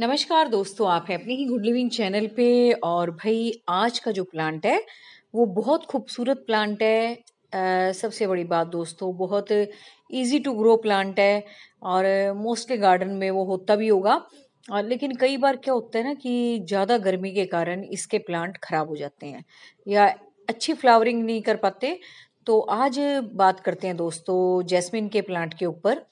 नमस्कार दोस्तों आप हैं अपने ही गुड लिविंग चैनल पे और भाई आज का जो प्लांट है वो बहुत खूबसूरत प्लांट है आ, सबसे बड़ी बात दोस्तों बहुत इजी टू ग्रो प्लांट है और मोस्टली गार्डन में वो होता भी होगा और लेकिन कई बार क्या होता है ना कि ज़्यादा गर्मी के कारण इसके प्लांट खराब हो जाते हैं या अच्छी फ्लावरिंग नहीं कर पाते तो आज बात करते हैं दोस्तों जैस्मिन के प्लांट के ऊपर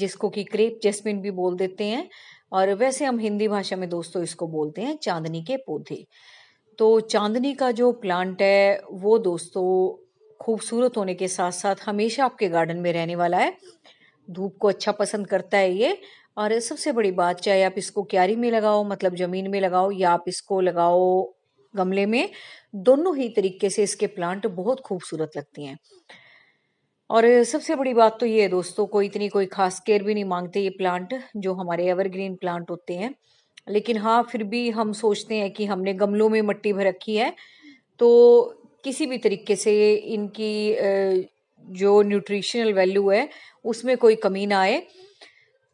जिसको कि क्रेप जैस्मिन भी बोल देते हैं और वैसे हम हिंदी भाषा में दोस्तों इसको बोलते हैं चांदनी के पौधे तो चांदनी का जो प्लांट है वो दोस्तों खूबसूरत होने के साथ साथ हमेशा आपके गार्डन में रहने वाला है धूप को अच्छा पसंद करता है ये और सबसे बड़ी बात चाहे आप इसको क्यारी में लगाओ मतलब ज़मीन में लगाओ या आप इसको लगाओ गमले में दोनों ही तरीके से इसके प्लांट बहुत खूबसूरत लगती हैं और सबसे बड़ी बात तो ये है दोस्तों कोई इतनी कोई खास केयर भी नहीं मांगते ये प्लांट जो हमारे एवरग्रीन प्लांट होते हैं लेकिन हाँ फिर भी हम सोचते हैं कि हमने गमलों में मिट्टी भर रखी है तो किसी भी तरीके से इनकी जो न्यूट्रिशनल वैल्यू है उसमें कोई कमी ना आए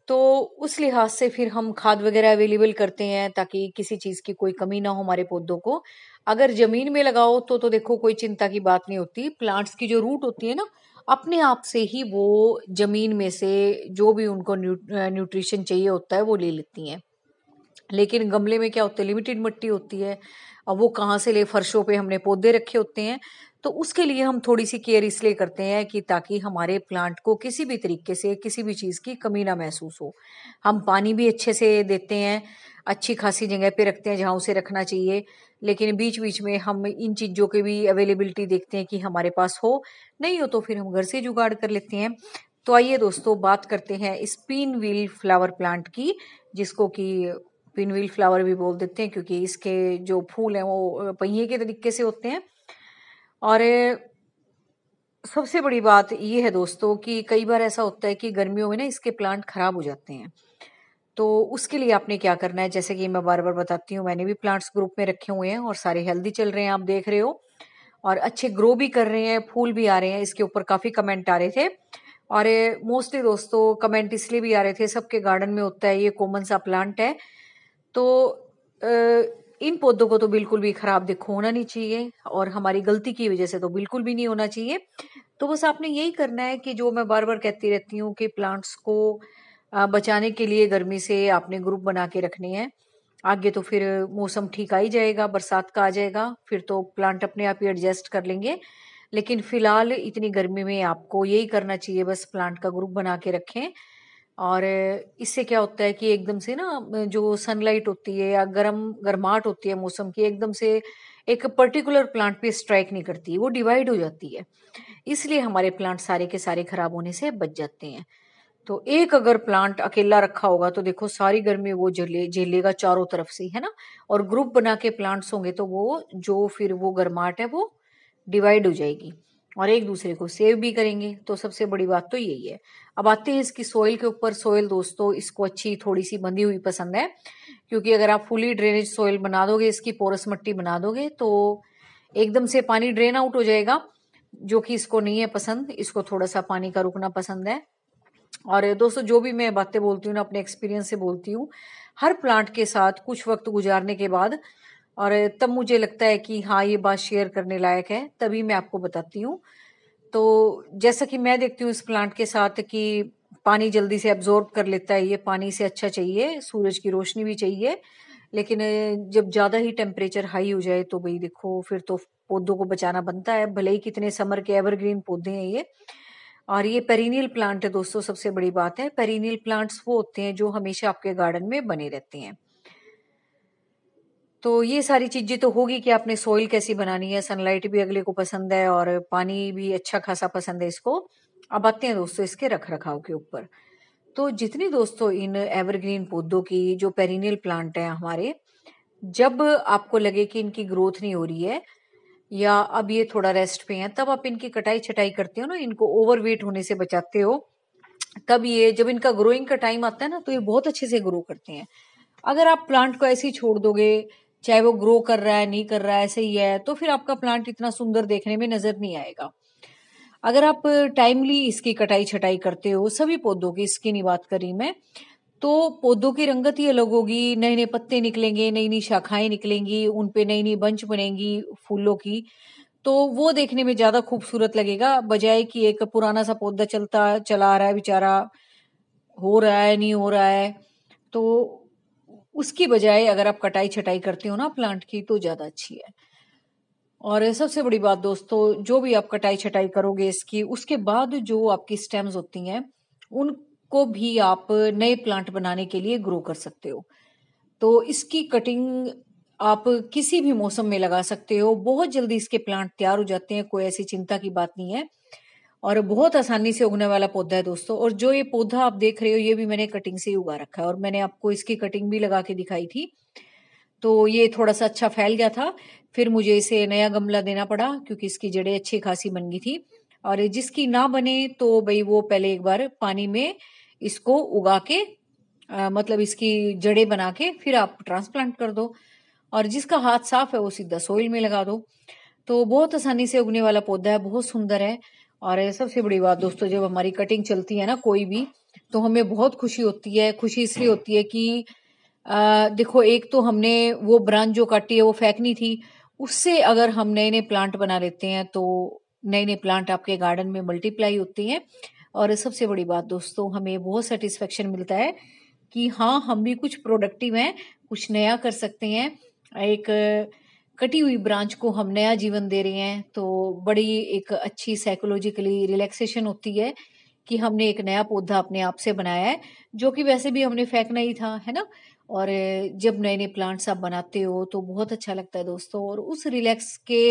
तो उस लिहाज से फिर हम खाद वगैरह अवेलेबल करते हैं ताकि किसी चीज़ की कोई कमी ना हो हमारे पौधों को अगर ज़मीन में लगाओ तो तो देखो कोई चिंता की बात नहीं होती प्लांट्स की जो रूट होती है ना अपने आप से ही वो ज़मीन में से जो भी उनको न्यू, न्यूट्रिशन चाहिए होता है वो ले लेती हैं लेकिन गमले में क्या होता है लिमिटेड मिट्टी होती है अब वो कहाँ से ले फर्शों पे हमने पौधे रखे होते हैं तो उसके लिए हम थोड़ी सी केयर इसलिए करते हैं कि ताकि हमारे प्लांट को किसी भी तरीके से किसी भी चीज़ की कमी ना महसूस हो हम पानी भी अच्छे से देते हैं अच्छी खासी जगह पे रखते हैं जहाँ उसे रखना चाहिए लेकिन बीच बीच में हम इन चीज़ों की भी अवेलेबिलिटी देखते हैं कि हमारे पास हो नहीं हो तो फिर हम घर से जुगाड़ कर लेते हैं तो आइए दोस्तों बात करते हैं स्पिन व्हील फ्लावर प्लांट की जिसको कि पिन व्हील फ्लावर भी बोल देते हैं क्योंकि इसके जो फूल हैं वो पहिए के तरीके से होते हैं और सबसे बड़ी बात ये है दोस्तों कि कई बार ऐसा होता है कि गर्मियों में ना इसके प्लांट खराब हो जाते हैं तो उसके लिए आपने क्या करना है जैसे कि मैं बार बार बताती हूँ मैंने भी प्लांट्स ग्रुप में रखे हुए हैं और सारे हेल्दी चल रहे हैं आप देख रहे हो और अच्छे ग्रो भी कर रहे हैं फूल भी आ रहे हैं इसके ऊपर काफ़ी कमेंट आ रहे थे और मोस्टली दोस्तों कमेंट इसलिए भी आ रहे थे सबके गार्डन में होता है ये कॉमन सा प्लांट है तो इन पौधों को तो बिल्कुल भी खराब देखो होना नहीं चाहिए और हमारी गलती की वजह से तो बिल्कुल भी नहीं होना चाहिए तो बस आपने यही करना है कि जो मैं बार बार कहती रहती हूँ कि प्लांट्स को बचाने के लिए गर्मी से आपने ग्रुप बना के रखने हैं आगे तो फिर मौसम ठीक आ ही जाएगा बरसात का आ जाएगा फिर तो प्लांट अपने आप ही एडजस्ट कर लेंगे लेकिन फिलहाल इतनी गर्मी में आपको यही करना चाहिए बस प्लांट का ग्रुप बना के रखें और इससे क्या होता है कि एकदम से ना जो सनलाइट होती है या गर्म गर्माहट होती है मौसम की एकदम से एक पर्टिकुलर प्लांट पे स्ट्राइक नहीं करती वो डिवाइड हो जाती है इसलिए हमारे प्लांट सारे के सारे खराब होने से बच जाते हैं तो एक अगर प्लांट अकेला रखा होगा तो देखो सारी गर्मी वो झेले झेलेगा चारों तरफ से है ना और ग्रुप बना के प्लांट्स होंगे तो वो जो फिर वो गर्माहट है वो डिवाइड हो जाएगी और एक दूसरे को सेव भी करेंगे तो सबसे बड़ी बात तो यही है अब आते हैं इसकी सोयल के ऊपर सोयल दोस्तों इसको अच्छी थोड़ी सी बंधी हुई पसंद है क्योंकि अगर आप फुली ड्रेनेज सोयल बना दोगे इसकी पोरस मट्टी बना दोगे तो एकदम से पानी ड्रेन आउट हो जाएगा जो कि इसको नहीं है पसंद इसको थोड़ा सा पानी का रुकना पसंद है और दोस्तों जो भी मैं बातें बोलती हूँ ना अपने एक्सपीरियंस से बोलती हूँ हर प्लांट के साथ कुछ वक्त गुजारने के बाद और तब मुझे लगता है कि हाँ ये बात शेयर करने लायक है तभी मैं आपको बताती हूँ तो जैसा कि मैं देखती हूँ इस प्लांट के साथ कि पानी जल्दी से एब्जॉर्ब कर लेता है ये पानी से अच्छा चाहिए सूरज की रोशनी भी चाहिए लेकिन जब ज़्यादा ही टेम्परेचर हाई हो जाए तो भाई देखो फिर तो पौधों को बचाना बनता है भले ही कितने समर के एवरग्रीन पौधे हैं ये और ये पेरिनियल प्लांट है दोस्तों सबसे बड़ी बात है पेरिनियल प्लांट्स वो होते हैं जो हमेशा आपके गार्डन में बने रहते हैं तो ये सारी चीजें तो होगी कि आपने सोइल कैसी बनानी है सनलाइट भी अगले को पसंद है और पानी भी अच्छा खासा पसंद है इसको अब आते हैं दोस्तों इसके रख रखाव के ऊपर तो जितनी दोस्तों इन एवरग्रीन पौधों की जो पेरिनियल प्लांट है हमारे जब आपको लगे कि इनकी ग्रोथ नहीं हो रही है या अब ये थोड़ा रेस्ट पे है तब आप इनकी कटाई छटाई करते हो ना इनको ओवरवेट होने से बचाते हो तब ये जब इनका ग्रोइंग का टाइम आता है ना तो ये बहुत अच्छे से ग्रो करते हैं अगर आप प्लांट को ऐसे ही छोड़ दोगे चाहे वो ग्रो कर रहा है नहीं कर रहा है सही है तो फिर आपका प्लांट इतना सुंदर देखने में नजर नहीं आएगा अगर आप टाइमली इसकी कटाई छटाई करते हो सभी पौधों की इसकी नहीं बात करी मैं तो पौधों की रंगत ही अलग होगी नए नए पत्ते निकलेंगे नई नई शाखाएं निकलेंगी उन पे नई नई बंच बनेंगी फूलों की तो वो देखने में ज्यादा खूबसूरत लगेगा बजाय कि एक पुराना सा पौधा चलता चला रहा है बेचारा हो रहा है नहीं हो रहा है तो उसकी बजाय अगर आप कटाई छटाई करते हो ना प्लांट की तो ज्यादा अच्छी है और सबसे बड़ी बात दोस्तों जो भी आप कटाई छटाई करोगे इसकी उसके बाद जो आपकी स्टेम्स होती हैं उनको भी आप नए प्लांट बनाने के लिए ग्रो कर सकते हो तो इसकी कटिंग आप किसी भी मौसम में लगा सकते हो बहुत जल्दी इसके प्लांट तैयार हो जाते हैं कोई ऐसी चिंता की बात नहीं है और बहुत आसानी से उगने वाला पौधा है दोस्तों और जो ये पौधा आप देख रहे हो ये भी मैंने कटिंग से ही उगा रखा है और मैंने आपको इसकी कटिंग भी लगा के दिखाई थी तो ये थोड़ा सा अच्छा फैल गया था फिर मुझे इसे नया गमला देना पड़ा क्योंकि इसकी जड़ें अच्छी खासी बन गई थी और जिसकी ना बने तो भाई वो पहले एक बार पानी में इसको उगा के आ, मतलब इसकी जड़ें बना के फिर आप ट्रांसप्लांट कर दो और जिसका हाथ साफ है वो सीधा सोइल में लगा दो तो बहुत आसानी से उगने वाला पौधा है बहुत सुंदर है और सबसे बड़ी बात दोस्तों जब हमारी कटिंग चलती है ना कोई भी तो हमें बहुत खुशी होती है खुशी इसलिए होती है कि आ, देखो एक तो हमने वो ब्रांच जो काटी है वो फेंकनी थी उससे अगर हम नए नए प्लांट बना लेते हैं तो नए नए प्लांट आपके गार्डन में मल्टीप्लाई होते हैं और सबसे बड़ी बात दोस्तों हमें बहुत सेटिस्फेक्शन मिलता है कि हाँ हम भी कुछ प्रोडक्टिव हैं कुछ नया कर सकते हैं एक कटी हुई ब्रांच को हम नया जीवन दे रहे हैं तो बड़ी एक अच्छी साइकोलॉजिकली रिलैक्सेशन होती है कि हमने एक नया पौधा अपने आप से बनाया है जो कि वैसे भी हमने फेंकना ही था है ना और जब नए नए प्लांट्स आप बनाते हो तो बहुत अच्छा लगता है दोस्तों और उस रिलैक्स के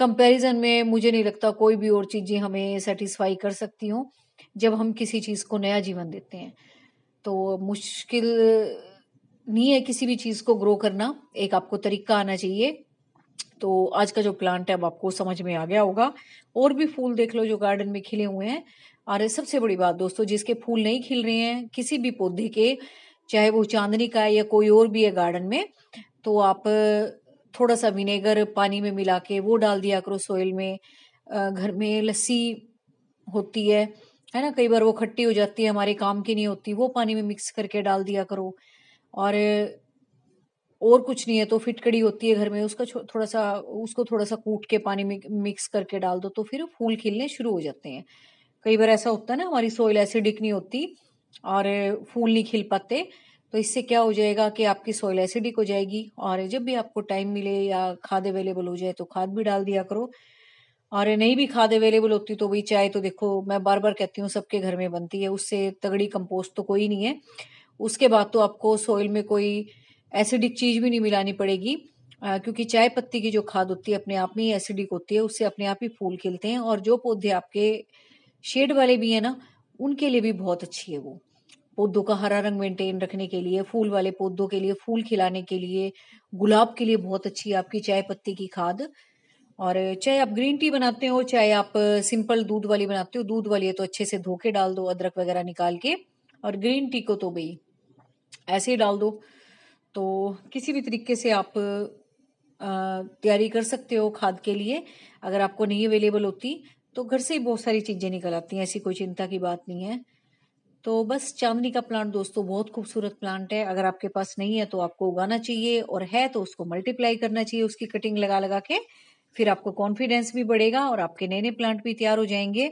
कंपैरिजन में मुझे नहीं लगता कोई भी और चीज़ें हमें सेटिस्फाई कर सकती हूँ जब हम किसी चीज़ को नया जीवन देते हैं तो मुश्किल नहीं है किसी भी चीज को ग्रो करना एक आपको तरीका आना चाहिए तो आज का जो प्लांट है अब आपको समझ में आ गया होगा और भी फूल देख लो जो गार्डन में खिले हुए हैं और सबसे बड़ी बात दोस्तों जिसके फूल नहीं खिल रहे हैं किसी भी पौधे के चाहे वो चांदनी का है या कोई और भी है गार्डन में तो आप थोड़ा सा विनेगर पानी में मिला के वो डाल दिया करो सोइल में घर में लस्सी होती है है ना कई बार वो खट्टी हो जाती है हमारे काम की नहीं होती वो पानी में मिक्स करके डाल दिया करो और और कुछ नहीं है तो फिटकड़ी होती है घर में उसका थोड़ा सा उसको थोड़ा सा कूट के पानी में मिक्स करके डाल दो तो फिर फूल खिलने शुरू हो जाते हैं कई बार ऐसा होता है ना हमारी सोइल एसिडिक नहीं होती और फूल नहीं खिल पाते तो इससे क्या हो जाएगा कि आपकी सोइल एसिडिक हो जाएगी और जब भी आपको टाइम मिले या खाद अवेलेबल हो जाए तो खाद भी डाल दिया करो और नहीं भी खाद अवेलेबल होती तो भाई चाय तो देखो मैं बार बार कहती हूँ सबके घर में बनती है उससे तगड़ी कंपोस्ट तो कोई नहीं है उसके बाद तो आपको सोइल में कोई एसिडिक चीज भी नहीं मिलानी पड़ेगी क्योंकि चाय पत्ती की जो खाद होती है अपने आप में ही एसिडिक होती है उससे अपने आप ही फूल खिलते हैं और जो पौधे आपके शेड वाले भी हैं ना उनके लिए भी बहुत अच्छी है वो पौधों का हरा रंग मेंटेन रखने के लिए फूल वाले पौधों के लिए फूल खिलाने के लिए गुलाब के लिए बहुत अच्छी है आपकी चाय पत्ती की खाद और चाहे आप ग्रीन टी बनाते हो चाहे आप सिंपल दूध वाली बनाते हो दूध वाली है तो अच्छे से धो के डाल दो अदरक वगैरह निकाल के और ग्रीन टी को तो भाई ऐसे ही डाल दो तो किसी भी तरीके से आप तैयारी कर सकते हो खाद के लिए अगर आपको नहीं अवेलेबल होती तो घर से ही बहुत सारी चीज़ें निकल आती हैं ऐसी कोई चिंता की बात नहीं है तो बस चांदनी का प्लांट दोस्तों बहुत खूबसूरत प्लांट है अगर आपके पास नहीं है तो आपको उगाना चाहिए और है तो उसको मल्टीप्लाई करना चाहिए उसकी कटिंग लगा लगा के फिर आपको कॉन्फिडेंस भी बढ़ेगा और आपके नए नए प्लांट भी तैयार हो जाएंगे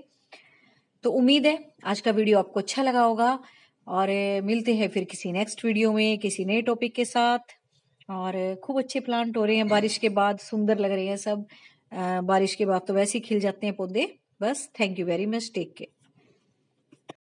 तो उम्मीद है आज का वीडियो आपको अच्छा लगा होगा और मिलते हैं फिर किसी नेक्स्ट वीडियो में किसी नए टॉपिक के साथ और खूब अच्छे प्लांट हो रहे हैं बारिश के बाद सुंदर लग रहे हैं सब बारिश के बाद तो वैसे ही खिल जाते हैं पौधे बस thank you very much take care